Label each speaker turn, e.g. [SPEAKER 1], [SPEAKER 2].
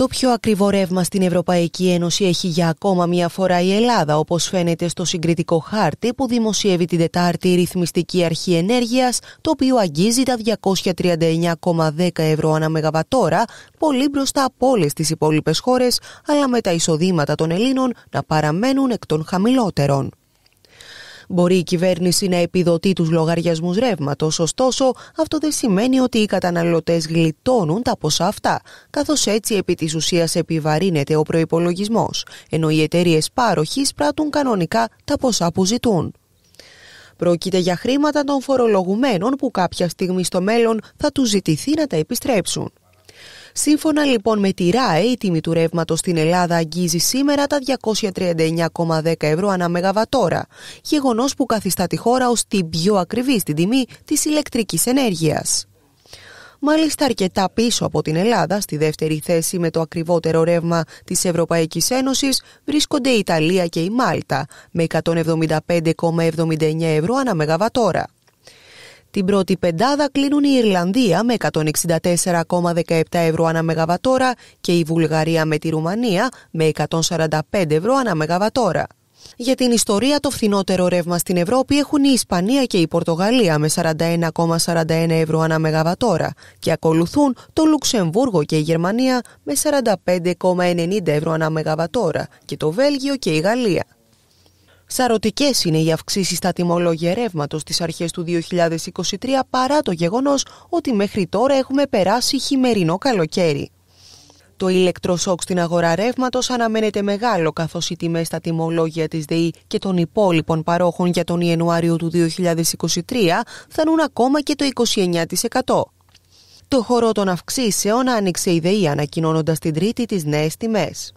[SPEAKER 1] Το πιο ακριβό ρεύμα στην Ευρωπαϊκή Ένωση έχει για ακόμα μία φορά η Ελλάδα, όπως φαίνεται στο συγκριτικό χάρτη που δημοσιεύει την Τετάρτη Ρυθμιστική Αρχή Ενέργειας, το οποίο αγγίζει τα 239,10 ευρώ ανά μεγαβατόρα, πολύ μπροστά από όλες τις υπόλοιπες χώρες, αλλά με τα εισοδήματα των Ελλήνων να παραμένουν εκ των χαμηλότερων. Μπορεί η κυβέρνηση να επιδοτεί τους λογαριασμούς ρεύματος, ωστόσο αυτό δεν σημαίνει ότι οι καταναλωτές γλιτώνουν τα ποσά αυτά, καθώς έτσι επί της ουσίας επιβαρύνεται ο προπολογισμό, ενώ οι εταιρείες πάροχοι πράττουν κανονικά τα ποσά που ζητούν. Πρόκειται για χρήματα των φορολογουμένων που κάποια στιγμή στο μέλλον θα τους ζητηθεί να τα επιστρέψουν. Σύμφωνα λοιπόν με τη ΡΑΕ, η τιμή του ρεύματος στην Ελλάδα αγγίζει σήμερα τα 239,10 ευρώ ανά μεγαβατόρα, γεγονός που καθιστά τη χώρα ως την πιο ακριβή στην τιμή της ηλεκτρικής ενέργειας. Μάλιστα αρκετά πίσω από την Ελλάδα, στη δεύτερη θέση με το ακριβότερο ρεύμα της Ευρωπαϊκής Ένωσης, βρίσκονται η Ιταλία και η Μάλτα, με 175,79 ευρώ ανά μεγαβατόρα. Την πρώτη πεντάδα κλείνουν η Ιρλανδία με 164,17 ευρώ ανά μεγαβατόρα και η Βουλγαρία με τη Ρουμανία με 145 ευρώ ανά μεγαβατόρα. Για την ιστορία το φθηνότερο ρεύμα στην Ευρώπη έχουν η Ισπανία και η Πορτογαλία με 41,41 ευρώ ανά μεγαβατόρα και ακολουθούν το Λουξεμβούργο και η Γερμανία με 45,90 ευρώ ανά μεγαβατόρα και το Βέλγιο και η Γαλλία. Σαρωτικές είναι οι αυξήσεις στα τιμολόγια ρεύματος στις αρχές του 2023 παρά το γεγονός ότι μέχρι τώρα έχουμε περάσει χειμερινό καλοκαίρι. Το ηλεκτροσόκ στην αγορά ρεύματος αναμένεται μεγάλο καθώς οι τιμές στα τιμολόγια της ΔΕΗ και των υπόλοιπων παρόχων για τον Ιανουάριο του 2023 φτάνουν ακόμα και το 29%. Το χώρο των αυξήσεων άνοιξε η ΔΕΗ ανακοινώνοντας την τρίτη τις νέες τιμές.